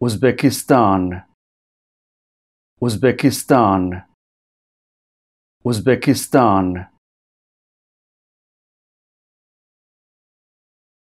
Uzbekistan Uzbekistan Uzbekistan